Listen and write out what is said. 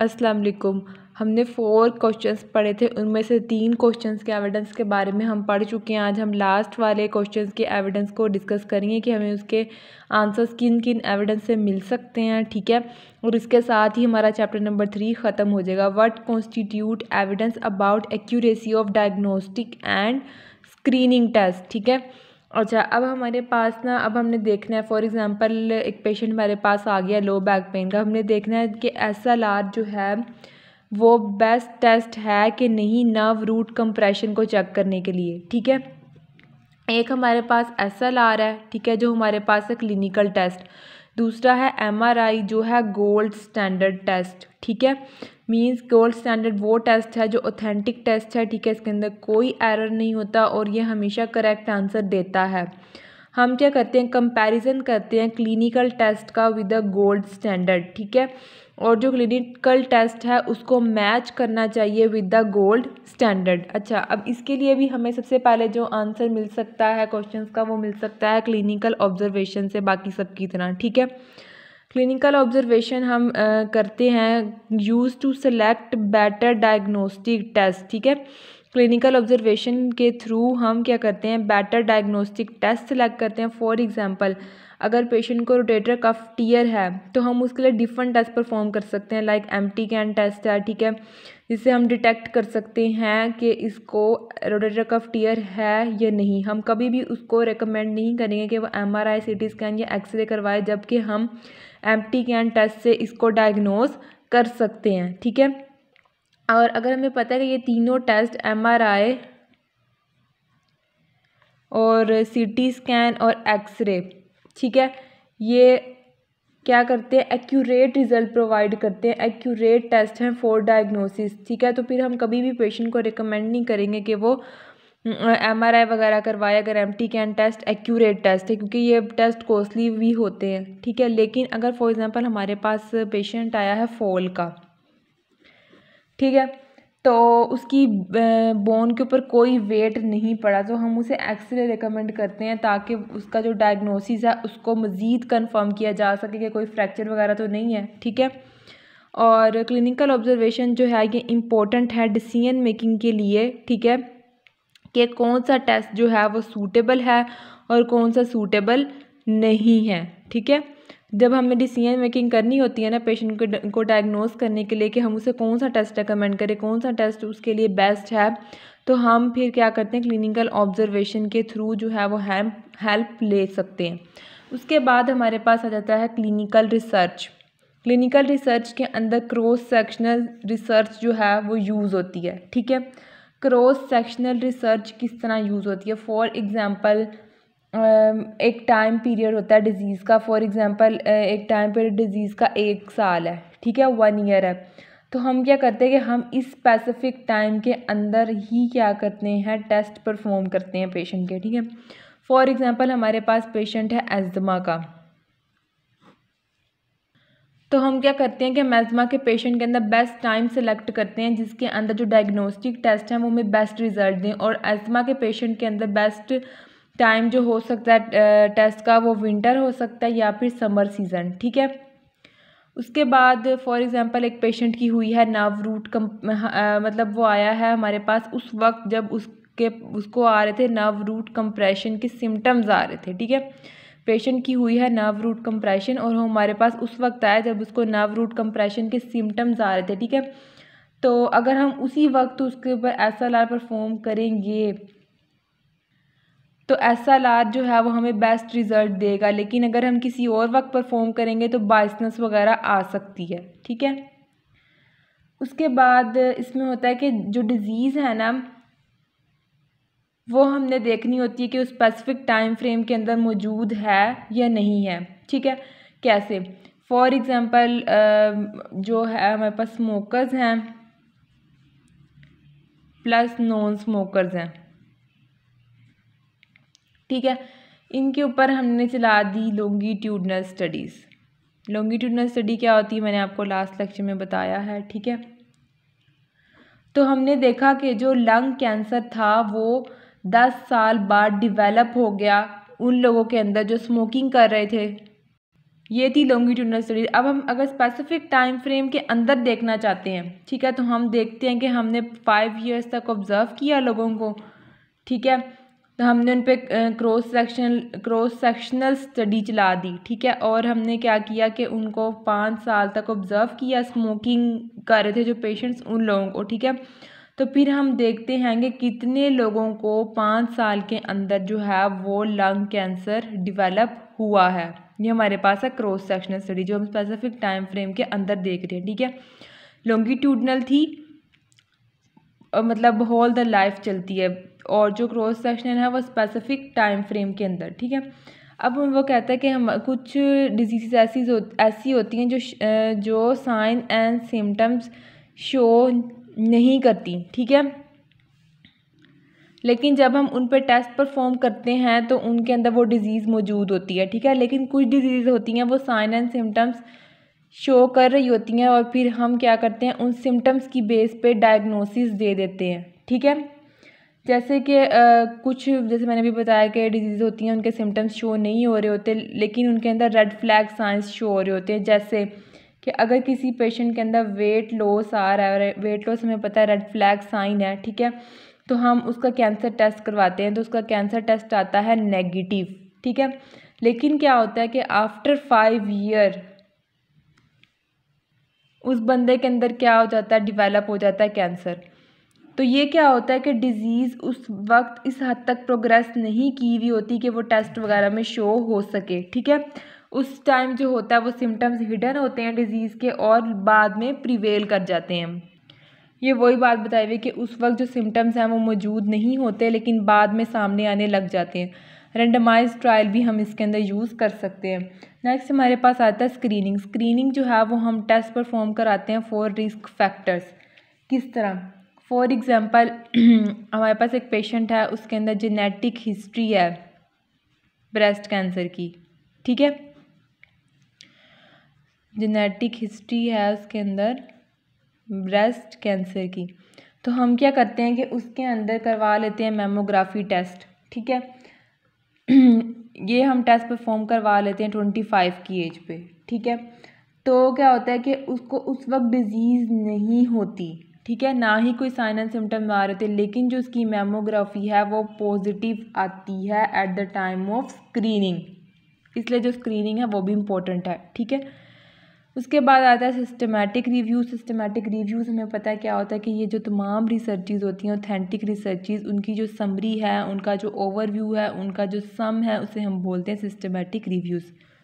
अस्सलाम वालेकुम हमने फोर क्वेश्चंस पढ़े थे उनमें से तीन क्वेश्चंस के एविडेंस के बारे में हम पढ़ चुके हैं आज हम लास्ट वाले क्वेश्चंस के एविडेंस को डिस्कस करेंगे कि हमें उसके आंसर्स किन किन एविडेंस से मिल सकते हैं ठीक है और इसके साथ ही हमारा चैप्टर नंबर थ्री ख़त्म हो जाएगा what constitute evidence about accuracy of diagnostic and screening test ठीक है अच्छा अब हमारे पास ना अब हमने देखना है फॉर एग्ज़ाम्पल एक पेशेंट हमारे पास आ गया लो बैक पेन का हमने देखना है कि एस एल आर जो है वो बेस्ट टेस्ट है कि नहीं नर्व रूट कंप्रेशन को चेक करने के लिए ठीक है एक हमारे पास एस एल आर है ठीक है जो हमारे पास है क्लिनिकल टेस्ट दूसरा है एमआरआई जो है गोल्ड स्टैंडर्ड टेस्ट ठीक है मींस गोल्ड स्टैंडर्ड वो टेस्ट है जो ऑथेंटिक टेस्ट है ठीक है इसके अंदर कोई एरर नहीं होता और ये हमेशा करेक्ट आंसर देता है हम क्या करते हैं कंपैरिजन करते हैं क्लिनिकल टेस्ट का विद द गोल्ड स्टैंडर्ड ठीक है और जो क्लिनिकल टेस्ट है उसको मैच करना चाहिए विद द गोल्ड स्टैंडर्ड अच्छा अब इसके लिए भी हमें सबसे पहले जो आंसर मिल सकता है क्वेश्चन का वो मिल सकता है क्लिनिकल ऑब्जर्वेशन से बाकी सब की तरह ठीक है क्लिनिकल ऑब्जर्वेशन हम आ, करते हैं use to select better diagnostic test ठीक है क्लिनिकल ऑब्जर्वेशन के थ्रू हम क्या करते हैं बेटर डायग्नोस्टिक टेस्ट सेलेक्ट करते हैं फॉर एग्जांपल अगर पेशेंट को रोटेटर कफ टीयर है तो हम उसके लिए डिफरेंट टेस्ट परफॉर्म कर सकते हैं like empty can test है ठीक है जिससे हम डिटेक्ट कर सकते हैं कि इसको रोटेटर कफ टीयर है या नहीं हम कभी भी उसको रिकमेंड नहीं करेंगे कि वो M R I C T scan या एक्सरे करवाए जबकि हम एम टी कैन टेस्ट से इसको डायग्नोज कर सकते हैं ठीक है और अगर हमें पता है कि ये तीनों टेस्ट एमआरआई और सीटी स्कैन और एक्सरे ठीक है ये क्या करते हैं एक्यूरेट रिज़ल्ट प्रोवाइड करते हैं एक्यूरेट टेस्ट हैं फॉर डायग्नोसिस ठीक है तो फिर हम कभी भी पेशेंट को रिकमेंड नहीं करेंगे कि वो एम आर आई वगैरह करवाए अगर empty can test accurate test है क्योंकि ये टेस्ट कॉस्टली भी होते हैं ठीक है लेकिन अगर फॉर एग्ज़ाम्पल हमारे पास पेशेंट आया है फॉल का ठीक है तो उसकी बोन के ऊपर कोई वेट नहीं पड़ा तो हम उसे एक्सरे रिकमेंड करते हैं ताकि उसका जो डायग्नोसिस है उसको मज़ीद कन्फर्म किया जा सके कि कोई फ्रैक्चर वगैरह तो नहीं है ठीक है और क्लिनिकल ऑब्जर्वेशन जो है ये इम्पोर्टेंट है डिसीजन मेकिंग के लिए ठीक है कि कौन सा टेस्ट जो है वो सूटेबल है और कौन सा सूटेबल नहीं है ठीक है जब हमें डिसीजन मेकिंग करनी होती है ना पेशेंट को डायग्नोज डायग्नोस करने के लिए कि हम उसे कौन सा टेस्ट रिकमेंड करें कौन सा टेस्ट उसके लिए बेस्ट है तो हम फिर क्या करते हैं क्लिनिकल ऑब्जर्वेशन के थ्रू जो है वो हेल्प हेल्प ले सकते हैं उसके बाद हमारे पास आ जाता है क्लिनिकल रिसर्च क्लिनिकल रिसर्च के अंदर क्रॉस सेक्शनल रिसर्च जो है वो यूज़ होती है ठीक है क्रॉस सेक्शनल रिसर्च किस तरह यूज़ होती है फॉर एग्ज़ाम्पल एक टाइम पीरियड होता है डिज़ीज़ का फॉर एग्ज़ाम्पल एक टाइम पीरियड डिज़ीज़ का एक साल है ठीक है वन ईयर है तो हम क्या करते हैं कि हम इस स्पेसिफिक टाइम के अंदर ही क्या करते हैं टेस्ट परफॉर्म करते हैं पेशेंट के ठीक है फॉर एग्ज़ाम्पल हमारे पास पेशेंट है एजमा का तो हम क्या करते हैं कि मेजमा के पेशेंट के अंदर बेस्ट टाइम सेलेक्ट करते हैं जिसके अंदर जो डायग्नोस्टिक टेस्ट है वो हमें बेस्ट रिजल्ट दें और एजमा के पेशेंट के अंदर बेस्ट टाइम जो हो सकता है टेस्ट का वो विंटर हो सकता है या फिर समर सीज़न ठीक है उसके बाद फॉर एग्ज़ाम्पल एक पेशेंट की हुई है नव रूट कम मतलब वो आया है हमारे पास उस वक्त जब उसके उसको आ रहे थे नव रूट कंप्रेशन के सिम्टम्स आ रहे थे ठीक है पेशेंट की हुई है नव रूट कंप्रेशन और हमारे पास उस वक्त आया जब उसको नव रूट कंप्रेशन के सिम्टम्स आ रहे थे ठीक है तो अगर हम उसी वक्त उसके ऊपर एस एल आर परफॉर्म करेंगे तो ऐसा लाद जो है वो हमें बेस्ट रिज़ल्ट देगा लेकिन अगर हम किसी और वक्त परफॉर्म करेंगे तो बाइसनेस वगैरह आ सकती है ठीक है उसके बाद इसमें होता है कि जो डिज़ीज़ है ना वो हमने देखनी होती है कि उस स्पेसिफ़िक टाइम फ्रेम के अंदर मौजूद है या नहीं है ठीक है कैसे फॉर एग्ज़ाम्पल जो है हमारे पास स्मोकर्स हैं प्लस नॉन स्मोकर्स हैं ठीक है इनके ऊपर हमने चला दी लॉन्गीट्यूडनल स्टडीज़ लॉन्गीट्यूडनल स्टडी क्या होती है मैंने आपको लास्ट लेक्चर में बताया है ठीक है तो हमने देखा कि जो लंग कैंसर था वो दस साल बाद डिवेलप हो गया उन लोगों के अंदर जो स्मोकिंग कर रहे थे ये थी लॉन्गीट्यूडनल स्टडी अब हम अगर स्पेसिफिक टाइम फ्रेम के अंदर देखना चाहते हैं ठीक है तो हम देखते हैं कि हमने फाइव इयर्स तक ऑब्ज़र्व किया लोगों को ठीक है तो हमने उन पर cross section cross sectional study चला दी ठीक है और हमने क्या किया कि उनको पाँच साल तक ऑब्ज़र्व किया स्मोकिंग कर रहे थे जो पेशेंट्स उन लोगों को ठीक है तो फिर हम देखते हैं कि कितने लोगों को पाँच साल के अंदर जो है वो लंग कैंसर डिवेलप हुआ है ये हमारे पास है क्रॉस सेक्शनल स्टडी जो हम स्पेसिफिक टाइम फ्रेम के अंदर देख रहे हैं ठीक है लॉन्गिट्यूडनल थी मतलब होल द लाइफ चलती है और जो क्रॉस सेक्शन है वो स्पेसिफिक टाइम फ्रेम के अंदर ठीक है अब वो कहता है कि हम कुछ डिजीज़ ऐसी हो, ऐसी होती हैं जो जो साइन एंड सिम्टम्स शो नहीं करती ठीक है लेकिन जब हम उन पर टेस्ट परफॉर्म करते हैं तो उनके अंदर वो डिज़ीज़ मौजूद होती है ठीक है लेकिन कुछ डिजीज़ होती हैं वो साइन एंड सिम्टम्स शो कर रही होती हैं और फिर हम क्या करते हैं उन सिम्टम्स की बेस पे डायग्नोसिस दे देते हैं ठीक है जैसे कि कुछ जैसे मैंने भी बताया कि डिजीज़ होती हैं उनके सिम्टम्स शो नहीं हो रहे होते लेकिन उनके अंदर रेड फ्लैग साइंस शो हो रहे होते हैं जैसे कि अगर किसी पेशेंट के अंदर वेट लॉस आ रहा है और वेट लॉस हमें पता है रेड फ्लैग साइन है ठीक है तो हम उसका कैंसर टेस्ट करवाते हैं तो उसका कैंसर टेस्ट आता है नेगेटिव ठीक है लेकिन क्या होता है कि आफ्टर फाइव ईयर उस बंदे के अंदर क्या हो जाता है डिवेलप हो जाता है कैंसर तो ये क्या होता है कि डिज़ीज़ उस वक्त इस हद तक प्रोग्रेस नहीं की हुई होती कि वो टेस्ट वगैरह में शो हो सके ठीक है उस टाइम जो होता है वो सिम्टम्स हिडन होते हैं डिज़ीज़ के और बाद में प्रिवेल कर जाते हैं ये वही बात बताई हुई कि उस वक्त जो सिम्टम्स हैं वो मौजूद नहीं होते लेकिन बाद में सामने आने लग जाते हैं रेंडमाइज ट्रायल भी हम इसके अंदर यूज़ कर सकते हैं नेक्स्ट हमारे पास आता है स्क्रीनिंग स्क्रीनिंग जो है वो हम टेस्ट परफॉर्म कराते हैं फॉर रिस्क फैक्टर्स किस तरह फॉर एग्ज़ाम्पल हमारे पास एक पेशेंट है उसके अंदर जेनेटिक हिस्ट्री है ब्रेस्ट कैंसर की ठीक है जेनेटिक हिस्ट्री है उसके अंदर ब्रेस्ट कैंसर की तो हम क्या करते हैं कि उसके अंदर करवा लेते हैं मेमोग्राफी टेस्ट ठीक है ये हम टेस्ट परफॉर्म करवा लेते हैं ट्वेंटी फाइव की एज पे ठीक है तो क्या होता है कि उसको उस वक्त डिजीज़ नहीं होती ठीक है ना ही कोई साइन एंड सिम्टम आ रहे थे लेकिन जो उसकी मेमोग्राफी है वो पॉजिटिव आती है at the time of screening इसलिए जो स्क्रीनिंग है वो भी इम्पोर्टेंट है ठीक है उसके बाद आता है सिस्टमेटिक रिव्यू सिस्टमेटिक रिव्यूज़ हमें पता है क्या होता है कि ये जो तमाम रिसर्चेज होती हैं ऑथेंटिक रिसर्चेज उनकी जो समरी है उनका जो ओवरव्यू है उनका जो सम है उसे हम बोलते हैं सिस्टमेटिक रिव्यूज़